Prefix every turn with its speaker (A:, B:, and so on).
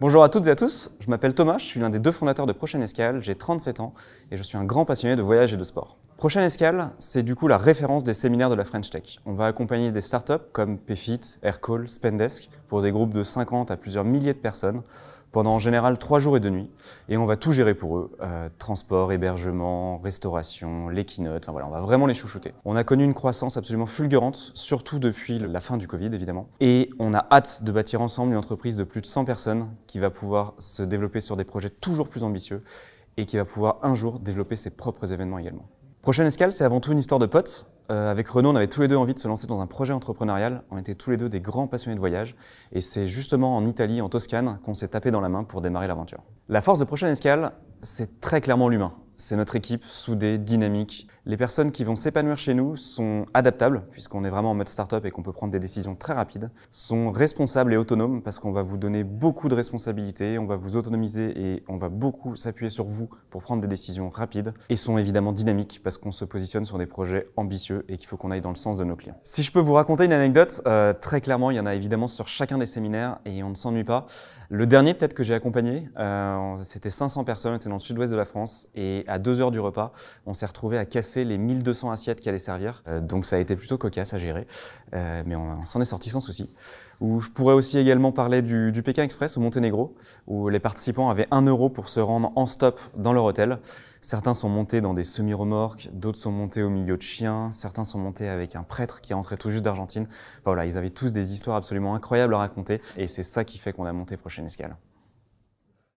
A: Bonjour à toutes et à tous, je m'appelle Thomas, je suis l'un des deux fondateurs de Prochaine Escale, j'ai 37 ans et je suis un grand passionné de voyage et de sport. Prochaine Escale, c'est du coup la référence des séminaires de la French Tech. On va accompagner des startups comme PFIT, Aircall, Spendesk pour des groupes de 50 à plusieurs milliers de personnes pendant en général trois jours et deux nuits, et on va tout gérer pour eux euh, transport, hébergement, restauration, les Enfin voilà, on va vraiment les chouchouter. On a connu une croissance absolument fulgurante, surtout depuis la fin du Covid évidemment, et on a hâte de bâtir ensemble une entreprise de plus de 100 personnes qui va pouvoir se développer sur des projets toujours plus ambitieux et qui va pouvoir un jour développer ses propres événements également. Prochaine escale, c'est avant tout une histoire de potes euh, avec Renaud, on avait tous les deux envie de se lancer dans un projet entrepreneurial. On était tous les deux des grands passionnés de voyage. Et c'est justement en Italie, en Toscane, qu'on s'est tapé dans la main pour démarrer l'aventure. La force de Prochaine Escale, c'est très clairement l'humain. C'est notre équipe soudée, dynamique, les personnes qui vont s'épanouir chez nous sont adaptables, puisqu'on est vraiment en mode start-up et qu'on peut prendre des décisions très rapides, sont responsables et autonomes, parce qu'on va vous donner beaucoup de responsabilités, on va vous autonomiser et on va beaucoup s'appuyer sur vous pour prendre des décisions rapides, et sont évidemment dynamiques, parce qu'on se positionne sur des projets ambitieux et qu'il faut qu'on aille dans le sens de nos clients. Si je peux vous raconter une anecdote, euh, très clairement, il y en a évidemment sur chacun des séminaires et on ne s'ennuie pas. Le dernier peut-être que j'ai accompagné, euh, c'était 500 personnes, on était dans le sud-ouest de la France, et à 2 heures du repas, on s'est retrouvé à casser les 1200 assiettes qui allaient servir. Euh, donc ça a été plutôt cocasse à gérer, euh, mais on, s'en est sorti sans souci. Où je pourrais aussi également parler du, Pékin Express au Monténégro, où les participants avaient 1 euro pour se rendre en stop dans leur hôtel. Certains sont montés dans des semi-remorques, d'autres sont montés au milieu de chiens, certains sont montés avec un prêtre qui rentré tout juste d'Argentine. voilà, ils avaient tous des histoires absolument incroyables à raconter, et c'est ça qui fait qu'on a monté Prochaine Escale.